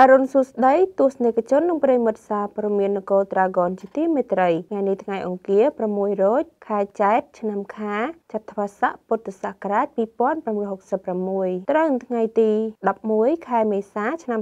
អរុនសុស្ដីទស្សនិកជននិងប្រិមិត្តសាព័ត៌មាននគរត្រាហ្គនជាទីមេត្រីថ្ងៃនេះថ្ងៃអង្គារ6រោចខែចែកឆ្នាំខាចត្វាស័កពុទ្ធសករាជ2566ត្រូវនឹងថ្ងៃទី11ខែមេសាឆ្នាំ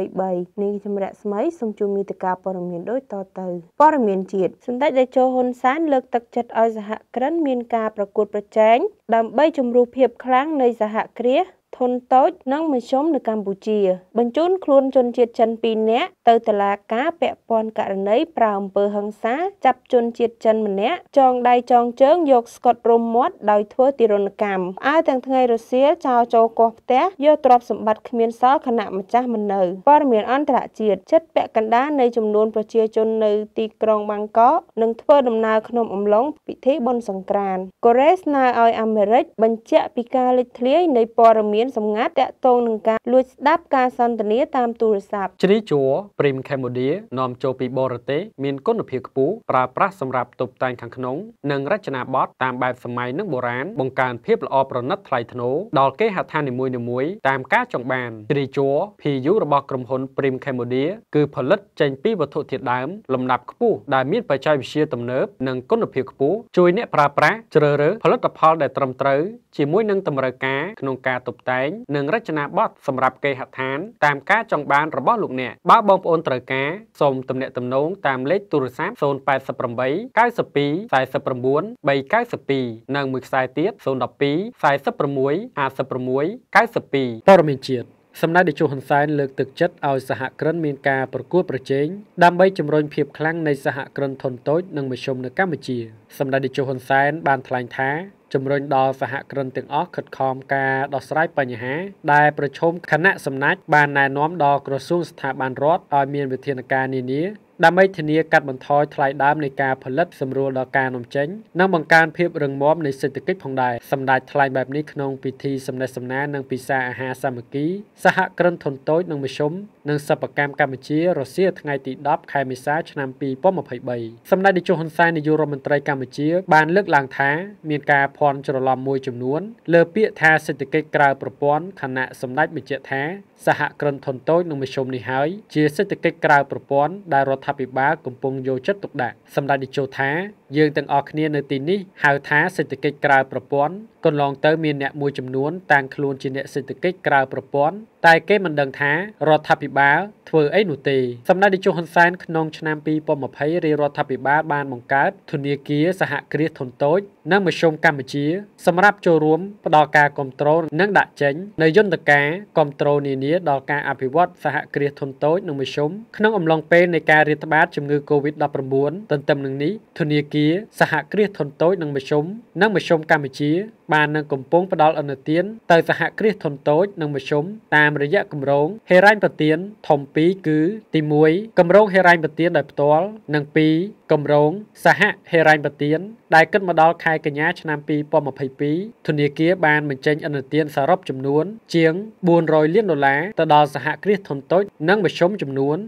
2023នាងជំរៈស្មីសូមជូនមេតិការព័ត៌មានដូចតទៅព័ត៌មានជាតិសម្ដេចតេជោហ៊ុនសែនលើកទឹកចិត្តឲ្យសហគ្រិនមានការប្រកួតប្រជែងដើម្បីជំរុញភាពខ្លាំងនៃសហគ្រាសធនតូចនិងមធ្យមនៅកម្ពុជា បញ្ជូនខ្លួនជនជាតិចិន2នាក់ទៅតុលាការពាក់ព័ន្ធករណីប្រៅអំពើហិង្សា ចាប់ជនជាតិចិនម្នាក់ចងដៃចងជើងយកស្កុតរុំមាត់ដោយធ្វើទារុណកម្មផ្អើទាំងថ្ងៃរសៀលចោលចូលកោះផ្ទះយកទ្រព្យសម្បត្តិគ្មានសល់ខណៈម្ចាស់មិននៅព័ត៌មានអន្តរជាតិចិត្តពាក់កណ្ដាលនៃចំនួនប្រជាជននៅទីក្រុងបាងកកនឹងធ្វើដំណើរក្នុងអំឡុងពិធីបុណ្យសង្ក្រាន្តកូរ៉េស្នើឲ្យអាមេរិកបញ្ជាក់ពីការលេចធ្លាយនៃព័ត៌មានសម្ងាត់តាក់ទងនឹងការលួចស្ដាប់ការសន្ទនាតាមទូរស័ព្ទជ្រីជួរ Prim Cambodia នាំចូលពីបរទេសមានគុណភាពខ្ពស់ប្រើប្រាស់សម្រាប់តុបតែងខាងក្នុងនិងរចនាបថតាមបែបសម័យនិងបុរាណបង្កើនភាពល្អប្រណិតថ្លៃថ្នូរដល់គេហដ្ឋាននីមួយៗតាមការចង់បានជ្រាយជួរ PU របស់ក្រុមហ៊ុន Prim Cambodia គឺផលិតចេញពីវត្ថុធាតុដើម លំដាប់ខ្ពស់ដែលមានបច្ចេកវិទ្យាទំនើបនិងគុណភាពខ្ពស់ជួយអ្នកប្រើប្រាស់ជ្រើសរើសផលិតផលដែលត្រឹមត្រូវជាមួយនឹងតម្រូវការក្នុងការតុបតែងនិងរចនាបថសម្រាប់គេហដ្ឋានតាមការចង់បានរបស់លោកអ្នកបើបងប្អូនត្រូវការសូមទំនាក់ទំនងតាមលេខទូរស័ព្ទ088 92 49 099392និងមួយខ្សែទៀត012 46 56 92ព័ត៌មានជាតិសម្ដេចតេជោហ៊ុនសែនលើកទឹកចិត្តឲ្យសហគ្រិនមានការប្រកួតប្រជែងដើម្បីជំរុញភាពខ្លាំងនៃសហគ្រិនធុនតូចនិងមធ្យមនៅកម្ពុជាសម្ដេចតេជោហ៊ុនសែន បានថ្លែងថាជំរុញដល់សហគ្រិនទាំងអស់ខិតខំការដោះស្រាយបញ្ហា ដែលប្រជុំគណៈសម្ណាច់បានណែនាំដល់ក្រសួងស្ថាប័នរដ្ឋឲ្យមានវិធានការនានាដើម្បីធានាកាត់បន្ថយថ្លៃដើមនៃការផលិត សម្រួលដល់ការនាំចេញនិងបង្កើនភាពរឹងមាំនៃសេដ្ឋកិច្ចផងដែរសម្ដេចថ្លែងបែបនេះក្នុងពិធីសម្ដែងសម្ណានិងពិសាអាហារសាមគ្គី សហគ្រិនធុនតូចនិងមធ្យមនិងសិប្បកម្មកម្ពុជារសៀលថ្ងៃទី10ខែមេសាឆ្នាំ2023សម្ដេចនាយកហ៊ុនសែននាយករដ្ឋមន្ត្រីកម្ពុជាបានលើកឡើងថាមានការភ័ន្តច្រឡំមួយចំនួន លើពាក្យថាសេដ្ឋកិច្ចក្រៅប្រព័ន្ធខណៈសម្ដេចបញ្ជាក់ថាសហគ្រិនធុនតូចនិងមធ្យមនេះហើយជាសេដ្ឋកិច្ចក្រៅប្រព័ន្ធដែលរដ្ឋាភិបាលកំពុងយកចិត្តទុកដាក់សម្ដេចតេជោថាយើងទាំងអស់គ្នានៅទីនេះហៅថាសេដ្ឋកិច្ចក្រៅប្រព័ន្ធកន្លងទៅមានអ្នកមួយចំនួន តាំងខ្លួនជាអ្នកសេដ្ឋកិច្ចក្រៅប្រព័ន្ធតែគេមិនដឹងថារដ្ឋាភិបាល ធ្វើអីនោះទេសម្ដេចតេជោហ៊ុនសែនក្នុងឆ្នាំ2020រាជរដ្ឋាភិបាល បានបង្កើតធនាគារសហគ្រាសធុនតូចនិងមធ្យមកម្ពុជា សម្រាប់ចូលរួមផ្ដល់ការគ្រប់គ្រងនិងដាក់ចេញ នៅយន្តការគ្រប់គ្រងនានាដល់ការអភិវឌ្ឍសហគ្រាសធុនតូចនិងមធ្យមក្នុងអំឡុងពេលនៃការរាតត្បាតជំងឺ Covid-19 ទន្ទឹមនឹងនេះធនាគារគាសហគ្រាសធុនតូច និងមធ្យមនិងមធ្យមកម្ពុជា បាននឹងកំពុងផ្ដល់អនុទាន ទៅសហគ្រាសធុនតូច និងមធ្យមតាមរយៈគម្រោងហេរ៉ាញ់ប្រទាន ធំ2គឺ ទី1គម្រោងហេរ៉ាញ់ប្រទានដោយផ្ទាល់និង2គម្រោងសហហេរ៉ាញ់ប្រទានដែលគិតមកដល់ខែកញ្ញាឆ្នាំ2022ធនាគារបានបញ្ចេញ អនុទានសរុបចំនួន ជាង400លានដុល្លារទៅដល់សហគ្រាសធុនតូច និងមធ្យមចំនួន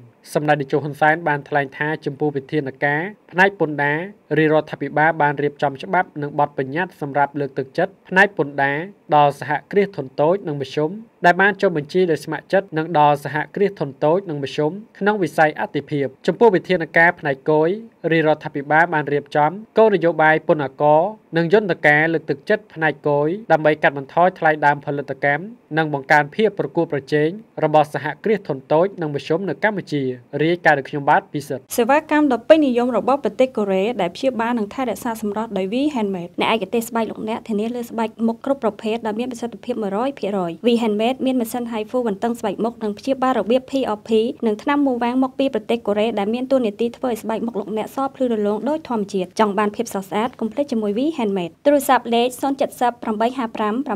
3085សម្ដេចតេជោហ៊ុនសែនបានថ្លែងថាចំពោះវិធានការផ្នែកពន្ធដាររាជរដ្ឋាភិបាលបានរៀបចំច្បាប់និងបទបញ្ញត្តិសម្រាប់លើកទឹកចិត្តផ្នែកពន្ធដារដល់សហគ្រាសធុនតូច និងមធ្យមដែលបានចុះបញ្ជីដោយស្ម័គ្រចិត្តនិងដល់សហគ្រាសធុនតូច និងមធ្យមក្នុងវិស័យអតិភិបចំពោះវិធានការផ្នែកគយរាជរដ្ឋាភិបាលបានរៀបចំគោលនយោបាយពន្ធអាករនិងយន្តការលើកទឹកចិត្តផ្នែកគយដើម្បីកាត់បន្ថយថ្លៃដើមផលិតកម្មនិងបង្កើនភាពប្រកួតប្រជែងរបស់សហគ្រាសធុនតូច និងមធ្យមនៅកម្ពុជារាយការណ៍ដោយខ្ញុំបាទពិសិដ្ឋសេវាកម្មដ៏ពេញនិយមរបស់ប្រទេសកូរ៉េដែលព្យាបាលនិងថែរក្សាសម្រស់ដោយ V Handmade អ្នកឯកទេសស្បែកលោកអ្នកធានាលើស្បែកមុខគ្រប់ប្រភេទ handmade ដែលមានប្រសិទ្ធភាព100% V handmade មានម៉ាស៊ីន HIFU បន្ទឹងស្បែកមុខនិងព្យាបាលរបៀប POP និងថ្នាំមូវ៉ាំងមកពីប្រទេសកូរ៉េដែលមានតួនាទីធ្វើឲ្យស្បែកមុខលោកអ្នកសភ្លឺរលោងដោយធម្មជាតិចង់បានភាពស្រស់ស្អាតកុំភ្លេចជាមួយ V handmade ទូរស័ព្ទលេខ070 855 730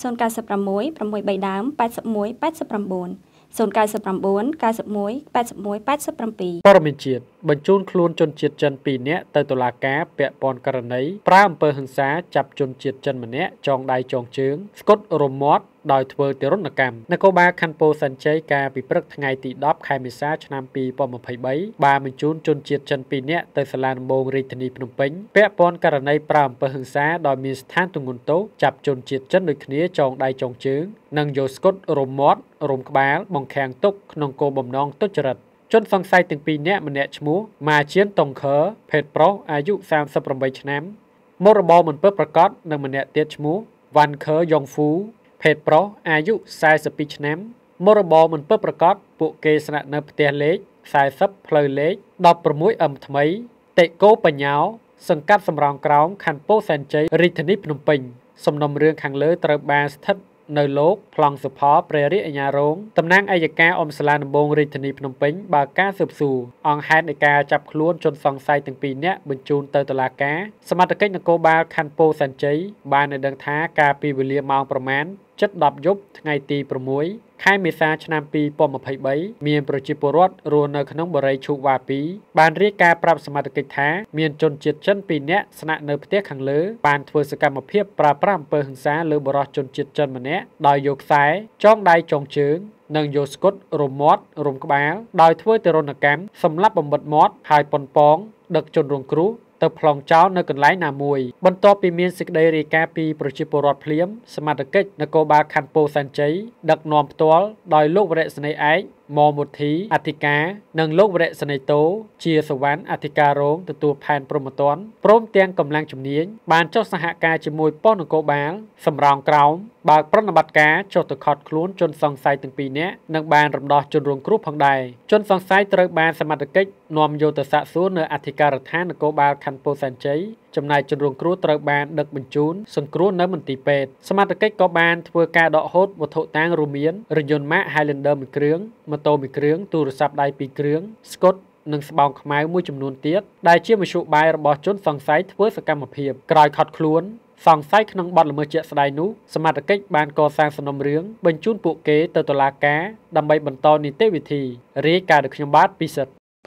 096 603ដើម81 89 099 91 81 87ព័ត៌មានជាតិបញ្ជូនខ្លួនជនជាតិចិន2នាក់ទៅតុលាការពាក់ព័ន្ធករណីប្រើអំពើហិង្សាចាប់ជនជាតិចិនម្នាក់ចងដៃចងជើងស្កុតរមាត់ដោយធ្វើទារុណកម្មនគរបាលខណ្ឌពោធិ៍សែនជ័យកាលពីព្រឹកថ្ងៃទី10ខែមេសាឆ្នាំ2023បានបញ្ជូនជនជាតិចិន2នាក់ទៅសាលាដំបងរាជធានីភ្នំពេញពាក់ព័ន្ធករណីប្រើអំពើហិង្សាដោយមានស្ថានទម្ងន់ទោសចាប់ជនជាតិចិនដូចគ្នាចងដៃចងជើងនិងយកស្កុតរមាត់រំក្បាលបង្ខាំងទុកក្នុងគោលបំណងទុច្ចរិតជនសង្ស័យទាំងពីរនាក់ម្នាក់ឈ្មោះម៉ាជៀនតុងខឺភេទប្រុសអាយុ38ឆ្នាំមុខរបរមិនពិតប្រាកដនិងម្នាក់ទៀតឈ្មោះវ៉ាន់ខឺយ៉ងហ្វូភេទប្រុសអាយុ42ឆ្នាំមុខរបរមិនពិតប្រាកដពួកគេស្នាក់នៅផ្ទះលេខ40ផ្លូវលេខ 16M ថ្មីតេកូបញ្ញាសង្កាត់សំរោងក្រោមខណ្ឌពោធិ៍សែនជ័យរាជធានីភ្នំពេញសំណុំរឿងខាងលើត្រូវបានស្ថិតនៅលោកប្លង់សុផលព្រះរាជអាជ្ញារងតំណាងអัยការអមសាលាដំបងរាជធានីភ្នំពេញ បើកការស៊ើបសួរអង្គហេតុនៃការចាប់ខ្លួនជនសង្ស័យទាំងពីរនាក់បញ្ជូនទៅតុលាការសមត្ថកិច្ចនគរបាលខណ្ឌពោធិ៍សែនជ័យបានឲ្យដឹងថាការពីវេលាម៉ោងប្រមាណជិត10យប់ថ្ងៃទី6ខែមេសាឆ្នាំ2023មានប្រជាពលរដ្ឋរស់នៅក្នុងបរិយាឈូវ៉ា2បានរាយការណ៍ប្រាប់សមាជិកថាមានជនជាតិចិន2នាក់ស្នាក់នៅផ្ទះខាងលើបានធ្វើសកម្មភាពប្រើប្រាស់អំពើហិង្សាលើបរិយាជនជាតិចិនម្នាក់ដោយយកខ្សែចងដៃចងជើងនិងយកស្គុតរមាត់រំក្បាលដោយធ្វើទរណកម្មសម្លាប់បំបិតមាត់ហើយប៉ុនប៉ងដឹកជនរងគ្រោះទៅប្លង់ចោលនៅកន្លែងណាមួយបន្ទាប់ពីមានសេចក្តីរាយការណ៍ពីប្រជាពលរដ្ឋភ្លាមសមត្ថកិច្ចនគរបាលខណ្ឌពោធិ៍សែនជ័យដឹកនាំផ្ទាល់ដោយលោកវរៈសេនីឯកមមូធីអធិការនិងលោកវរៈសនីតោជាសវណ្ណអធិការរងទទួលផែនព្រមតនព្រមទាំងកម្លាំងជំនាញបានចុះសហការជាមួយប៉ុស្តិ៍នគរបាលសម្រងក្រោមបើកប្រតិបត្តិការចុះទៅខត់ខ្លួនជនសង្ស័យទាំងពីរនាក់និង បានរំដោះជនរងគ្រោះផងដែរជនសង្ស័យត្រូវបានសមត្ថកិច្ចនាំយកទៅសាកសួរនៅអធិការដ្ឋាននគរបាលខណ្ឌពោធិ៍សែនជ័យចំណែកជនរងគ្រោះត្រូវបានដឹកបញ្ជូនសង្គ្រោះនៅមន្ទីរពេទ្យសមត្ថកិច្ចក៏បានធ្វើការដកហូតវត្ថុតាងរួមមានរថយន្តម៉ាក Highlander មួយគ្រឿងម៉ូតូមួយគ្រឿងទូរស័ព្ទដៃពីរគ្រឿងស្កុតនិងស្បោងខ្មៅមួយចំនួនទៀតដែលជាមធ្យោបាយរបស់ជន សង្ស័យធ្វើសកម្មភាពក្រោយខត់ខ្លួនសង្ស័យក្នុងបទល្មើសជាក់ស្ដែងនោះសមត្ថកិច្ចបានកសាងសំណុំរឿងបញ្ជូនពួកគេទៅតុលាការដើម្បីបន្តនីតិវិធីរាយការណ៍ដោយខ្ញុំបាទពិសិដ្ឋ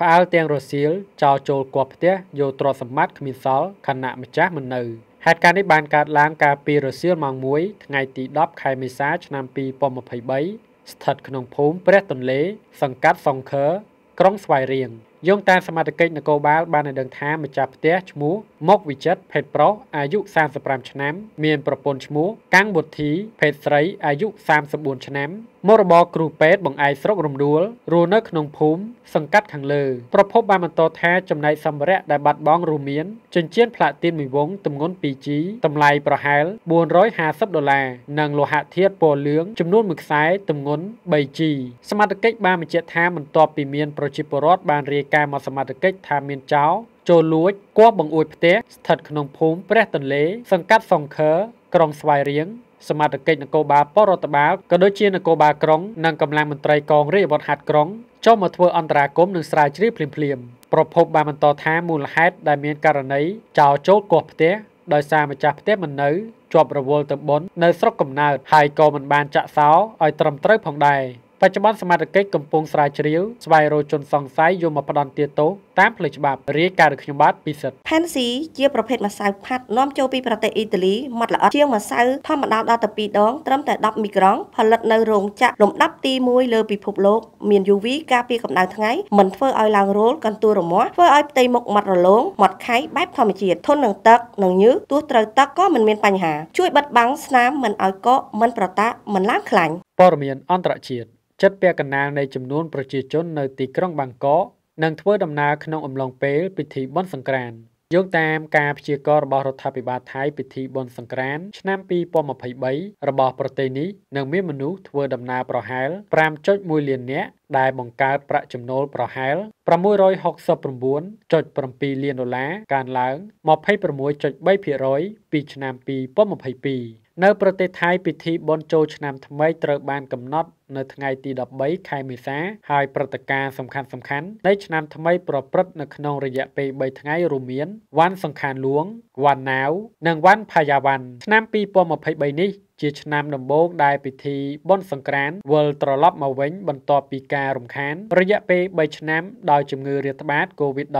ផ្អើលទាំងរសៀលចោលចូលគប់ផ្ទះយកទ្រព្យសម្បត្តិគ្មានសល់ខណៈម្ចាស់មិននៅហេតុការណ៍នេះបានកើតឡើងកាលពីរសៀលម៉ោង1ថ្ងៃទី10ខែមេសាឆ្នាំ2023ស្ថិតក្នុងភូមិព្រះទន្លេសង្កាត់សង្ខើក្រុងស្វាយរៀងយោងតាមសមាជិកនគរបាលបានឲ្យដឹងថាម្ចាស់ផ្ទះឈ្មោះ មកវិចិត្រភេទប្រុសអាយុ35ឆ្នាំ មានប្រពន្ធឈ្មោះ កាំងបុធីភេទស្រីអាយុ34ឆ្នាំមុខរបរគ្រូពេទ្យបង្អែកស្រុករំដួលរស់នៅក្នុងភូមិសង្កាត់ខាងលើប្រភពបានបន្តថាចំណែកសម្ភារៈដែលបាត់បង់រួមមានចិញ្ចៀនផ្លាទីនមួយវងទម្ងន់ 2G តម្លៃប្រហែល450ដុល្លារនិងលោហៈធាតុពណ៌លឿងចំនួន1ខ្សែទម្ងន់ 3G សមត្ថកិច្ចបានបញ្ជាក់ថាបន្ទាប់ពីមានប្រជាពលរដ្ឋបានរាយការណ៍មកសមត្ថកិច្ចថាមានចោរចូលលួចគោះបង្អួចផ្ទះស្ថិតក្នុងភូមិព្រះទន្លេសង្កាត់សង្ខើ ក្រុងស្វាយរៀងសមត្ថកិច្ចនគរបាលបរដ្ឋបាលក៏ដូចជានគរបាលក្រុងនិងកម្លាំងមន្ត្រីកងរាជអាវុធហត្ថក្រុងចូលមកធ្វើអន្តរាគមន៍និងស្រាវជ្រាវភ្លាមៗប្រភពបានបន្តថាមូលហេតុដែលមានករណីចោរចូលកោះផ្ទះដោយសារម្ចាស់ផ្ទះមិននៅជាប់រវល់ទៅបន់នៅស្រុកកំណើតហើយក៏មិនបានចាក់សោឲ្យត្រឹមត្រូវផងដែរបច្ចុប្បន្នសមត្ថកិច្ចកំពុងស្រាវជ្រាវស្វែងរកជនសង្ស័យយកមកផ្ដន្ទាទោសតាមផ្លូវច្បាប់រាយការណ៍ខ្ញុំបាទពិសិដ្ឋផេនស៊ីជាប្រភេទម្សៅផាត់នាំចូលពីប្រទេសអ៊ីតាលីម៉ត់ល្អិតជាងម្សៅធម្មតាដល់ទៅ2ដងត្រឹមតែ10មីក្រង់ផលិតនៅរោងចក្រលំដាប់ទី1លើពិភពលោកមាន UV ការពារកម្ដៅថ្ងៃមិនធ្វើឲ្យឡើងរោលកន្ទួលរមាស់ធ្វើឲ្យផ្ទៃមុខម៉ត់រលោងម៉ត់ខៃបែបធម្មជាតិធន់នឹងទឹកនិងញើសទោះត្រូវទឹកក៏មិនមានបញ្ហាជួយបិទបាំងស្នាមមិនឲ្យកកមិនប្រតាក់មិនឡើងខ្លាញ់ព័ត៌មានអន្តរជាតិចិត្តពាក់កណ្ដាលនៃចំនួនប្រជាជននៅទីក្រុងបាងកកនិងធ្វើដំណើរក្នុងអំឡុងពេលពិធីបុណ្យសង្ក្រាន្តយោងតាមការព្យាករណ៍របស់រដ្ឋាភិបាលថៃពិធីបុណ្យសង្ក្រាន្តឆ្នាំ2023របស់ប្រទេសនេះនឹងមានមនុស្សធ្វើដំណើរប្រហែល5.1លាននាក់ដែលបង្កើតប្រាក់ចំណូលប្រហែល669.7លានដុល្លារកើនឡើង26.3%ពីឆ្នាំ2022នៅប្រទេសថៃពិធីបុណ្យចូលឆ្នាំថ្មីត្រូវបានកំណត់នៅថ្ងៃទី13ខែមេសាហើយព្រឹត្តិការណ៍សំខាន់សំខាន់នៃឆ្នាំថ្មីប្រព្រឹត្តនៅក្នុងរយៈពេល3ថ្ងៃរួមមានវ៉ាន់សង្ខានលួងវ៉ាន់ណាវនិងវ៉ាន់ផាយាវ៉ាន់ឆ្នាំ2023នេះ ជាឆ្នាំដំបូងដែលពិធីបុណ្យសង្ក្រាន្តវិលត្រឡប់មកវិញបន្ទាប់ពីការរំខានរយៈពេល3ឆ្នាំដោយជំងឺរាតត្បាត COVID-19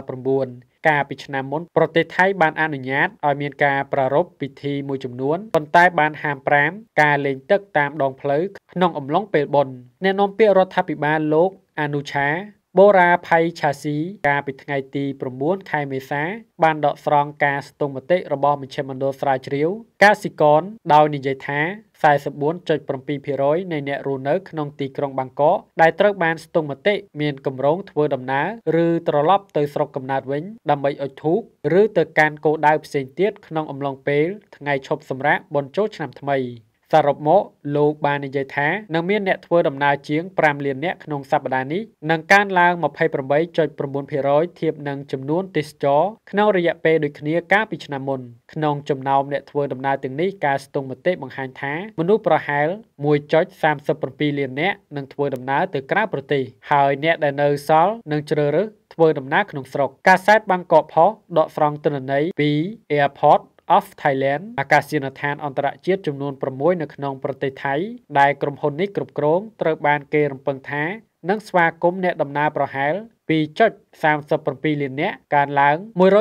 កាលពីឆ្នាំមុនប្រទេសថៃបានអនុញ្ញាតឲ្យមានការប្រារព្ធពិធីមួយចំនួនប៉ុន្តែបានហាមប្រាមការលេងទឹកតាមដងផ្លូវក្នុងអំឡុងពេលបុណ្យអ្នកនាំពាក្យរដ្ឋាភិបាលលោកអនុឆាបូរ៉ាផៃឆាស៊ីកាលពីថ្ងៃទី9ខែមេសា បានដកស្រង់ការស្ទង់មតិរបស់មជ្ឈមណ្ឌលស្រាវជ្រាវកាស៊ីកន ដោយនិយាយថា44.7%នៃអ្នករស់នៅក្នុងទីក្រុងបាងកកដែលត្រូវបានស្ទង់មតិមានគម្រោងធ្វើដំណើរឬត្រឡប់ទៅស្រុកកំណើតវិញដើម្បីអុជធូបឬទៅកាន់គោលដៅផ្សេងទៀតក្នុងអំឡុងពេលថ្ងៃឈប់សម្រាកបុណ្យចូលឆ្នាំថ្មី។សរុបមកលោកបាននិយាយថានឹងមានអ្នកធ្វើដំណើរជាង5លាននាក់ក្នុងសប្តាហ៍នេះនិងកើនឡើង28.9%ធៀបនឹងចំនួនទេសចរក្នុងរយៈពេលដូចគ្នាកាលពីឆ្នាំមុនក្នុងចំណោមអ្នកធ្វើដំណើរទាំងនេះការស្ទង់មតិបង្ហាញថាមនុស្សប្រហែល1.37លាននាក់នឹងធ្វើដំណើរទៅក្រៅប្រទេសហើយអ្នកដែលនៅសល់នឹងជ្រើសរើសធ្វើដំណើរក្នុងស្រុកកាសែតបាងកកផុសដកស្រង់ទិន្នន័យពី Airport of Thailand អាកាសយានដ្ឋានអន្តរជាតិចំនួន6នៅក្នុងប្រទេសថៃដែលក្រុមហ៊ុននេះគ្រប់គ្រងត្រូវបានគេរំពឹងថានឹងស្វាគមន៍អ្នកដំណើរប្រហែល2.37លាននាក់កើនឡើង137.5%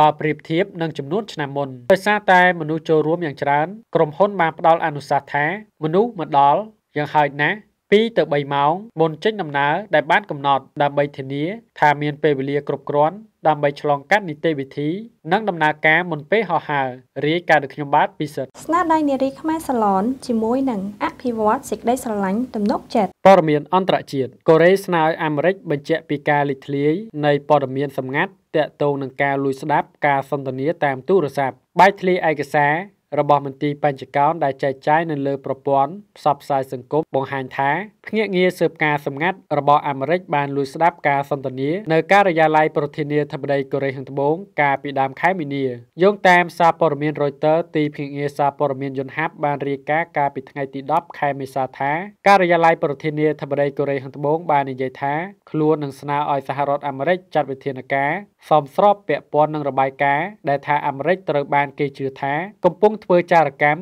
បើប្រៀបធៀបនឹងចំនួនឆ្នាំមុនដោយសារតែមនុស្សចូលរួមយ៉ាងច្រើនក្រុមហ៊ុនបានផ្ដល់អនុសាសន៍ថាមនុស្សមកដល់យ៉ាងហោចណាស់2ទៅ3ម៉ោងមុនចេញដំណើរដែលបានកំណត់ដើម្បីធានាថាមានពេលវេលាគ្រប់គ្រាន់ ដើម្បីឆ្លងកាត់នីតិវិធី និងដំណើរការមុនពេលហោះហើររាយការណ៍ដោយខ្ញុំបាទពិសិដ្ឋស្នាដៃនារីខ្មែរសាឡនជាមួយនឹងអភិវឌ្ឍសេចក្តីស្រឡាញ់ទំនុកចិត្តព័ត៌មានអន្តរជាតិកូរ៉េស្នើអាមេរិកបញ្ជាក់ពីការលេចធ្លាយនៃព័ត៌មានសម្ងាត់តាក់ទងនឹងការលួចស្ដាប់ការសន្ទនាតាមទូរស័ព្ទបាយធ្លាយឯកសាររបស់មន្ទីរបញ្ចកោណដែលចែកចាយនៅលើប្រព័ន្ធផ្សព្វផ្សាយសង្គមបង្ហាញថាភ្នាក់ងារស៊ើបការសម្ងាត់របស់អាមេរិក បានលួចស្ដាប់ការសន្ទនានៅការិយាល័យប្រធានាធិបតីកូរ៉េខាងត្បូងកាលពីដើមខែមីនាយោងតាមសារព័ត៌មាន Reuters ទីភ្នាក់ងារសារព័ត៌មានយន្តហាប់បានរាយការណ៍កាលពីថ្ងៃទី10ខែមេសាថាការិយាល័យប្រធានាធិបតីកូរ៉េខាងត្បូងបាននិយាយថាខ្លួននឹងស្នើឲ្យសហរដ្ឋអាមេរិកចាត់វិធានការសមស្របពាក់ព័ន្ធនឹងរបាយការណ៍ដែលថាអាមេរិកត្រូវបានគេជឿថាកំពុងធ្វើចារកម្ម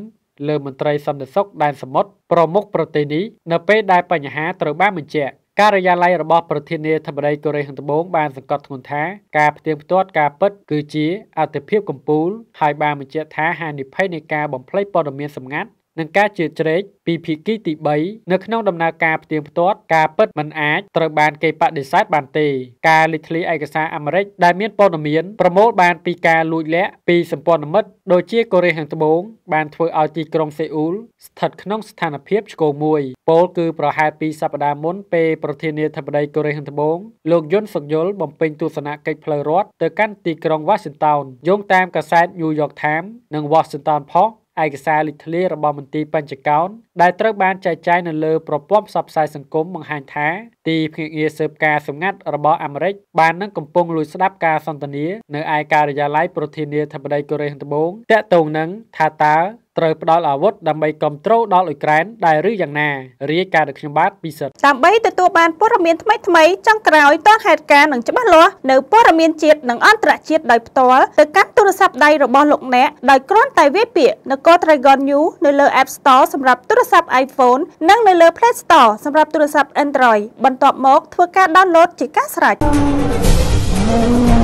លើមន្ត្រីសន្តិសុខដែនសមុទ្រប្រមុខប្រទេសនេះនៅពេលដែលបញ្ហាត្រូវបានបញ្ជាក់ការិយាល័យរបស់ប្រធានាធិបតីកូរ៉េខាងត្បូងបានសង្កត់ធ្ងន់ថា ការផ្ទៀងផ្ទាត់ការពិតគឺជាអតិភិបកំពូលហើយបានបញ្ជាក់ថាហានិភ័យនៃការបំភ្លេចព័ត៌មានសម្ងាត់និងការជ្រៀតជ្រែកពីភីគីទី3នៅក្នុងដំណើរការផ្ទៀងផ្ទាត់ការពិតមិនអាចត្រូវបានគេបដិសេធបានទេការលេចធ្លាយឯកសារអាមេរិកដែលមានព័ត៌មានប្រមូលបានពីការលួចលាក់ពីសម្ព័ន្ធមិត្តដូចជាកូរ៉េខាងត្បូងបានធ្វើឲ្យទីក្រុងសេអ៊ូលស្ថិតក្នុងស្ថានភាពឆ្កោងមួយពលគឺប្រហែលពីសប្តាហ៍មុនពេលប្រធានាធិបតីកូរ៉េខាងត្បូងលោកយុនសុកយុលបំពេញទស្សនកិច្ចផ្លូវរដ្ឋទៅកាន់ទីក្រុង Washington យោងតាមកាសែត New York Times និង Washington Post ឯកសារលេខធ្លារបស់មន្ទីរបញ្ចកោណដែលត្រូវបានចែកចាយនៅលើប្រព័ន្ធផ្សព្វផ្សាយសង្គមបង្ហាញថាទីភ្នាក់ងារស៊ើបការសម្ងាត់របស់អាមេរិកបាននឹងកំពុងលួចស្ដាប់ការសន្ទនានៅឯការិយាល័យប្រធានាធិបតីកូរ៉េត្បូងតាក់ទងនឹងថាតើត្រូវផ្ដល់អាវុធដើម្បីគ្រប់គ្រងដល់អ៊ុយក្រែនដែរឬយ៉ាងណា រាយការណ៍ដោយខ្ញុំបាទពិសិដ្ឋដើម្បីទទួលបានព័ត៌មានថ្មីថ្មីចុងក្រោយតហេតុការណ៍នឹងច្បាស់លាស់នៅព័ត៌មានជាតិនិងអន្តរជាតិដោយផ្ទាល់ទៅកាន់ទូរស័ព្ទដៃរបស់លោកអ្នកដោយគ្រាន់តែវាយពាក្យនគរ Dragon New នៅលើ App Store សម្រាប់ទូរស័ព្ទ iPhone និងនៅលើ Play Store សម្រាប់ទូរស័ព្ទ Android បន្បន្ទាប់មក ធ្វើការ download ជាការស្រេច